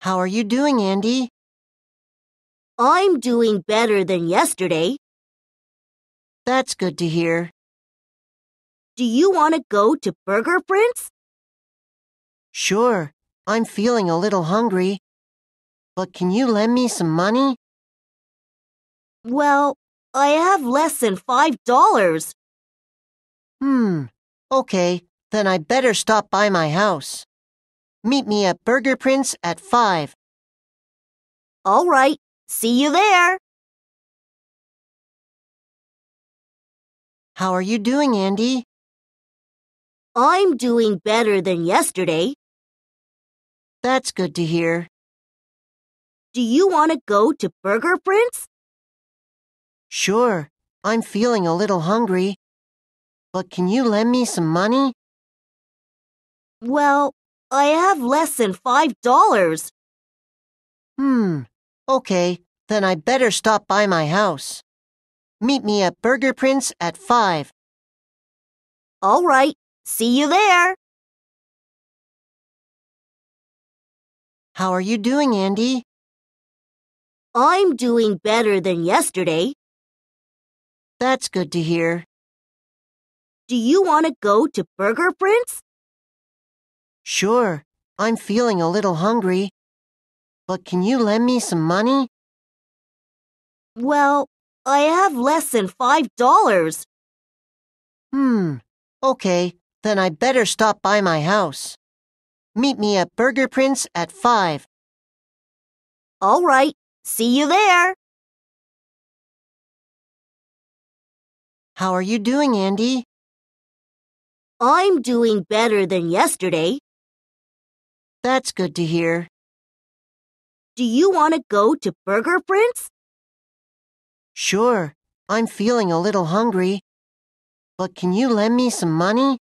How are you doing, Andy? I'm doing better than yesterday. That's good to hear. Do you want to go to Burger Prince? Sure. I'm feeling a little hungry. But can you lend me some money? Well, I have less than five dollars. Hmm. Okay, then I better stop by my house. Meet me at Burger Prince at 5. All right, see you there. How are you doing, Andy? I'm doing better than yesterday. That's good to hear. Do you want to go to Burger Prince? Sure, I'm feeling a little hungry. But can you lend me some money? Well, I have less than five dollars. Hmm, okay, then I better stop by my house. Meet me at Burger Prince at five. All right, see you there. How are you doing, Andy? I'm doing better than yesterday. That's good to hear. Do you want to go to Burger Prince? Sure, I'm feeling a little hungry. But can you lend me some money? Well, I have less than five dollars. Hmm, okay, then I better stop by my house. Meet me at Burger Prince at five. All right, see you there. How are you doing, Andy? I'm doing better than yesterday. That's good to hear. Do you want to go to Burger Prince? Sure. I'm feeling a little hungry. But can you lend me some money?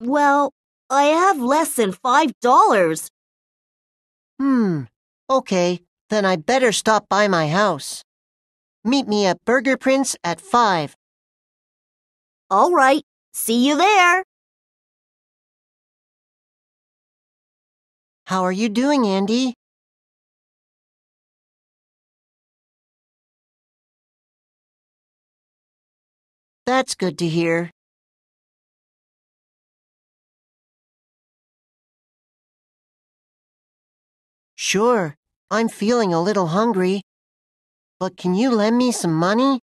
Well, I have less than five dollars. Hmm. Okay, then I better stop by my house. Meet me at Burger Prince at five. All right. See you there. How are you doing, Andy? That's good to hear. Sure, I'm feeling a little hungry. But can you lend me some money?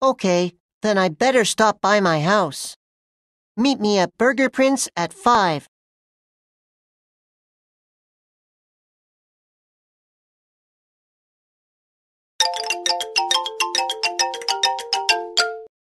Okay, then I better stop by my house. Meet me at Burger Prince at 5.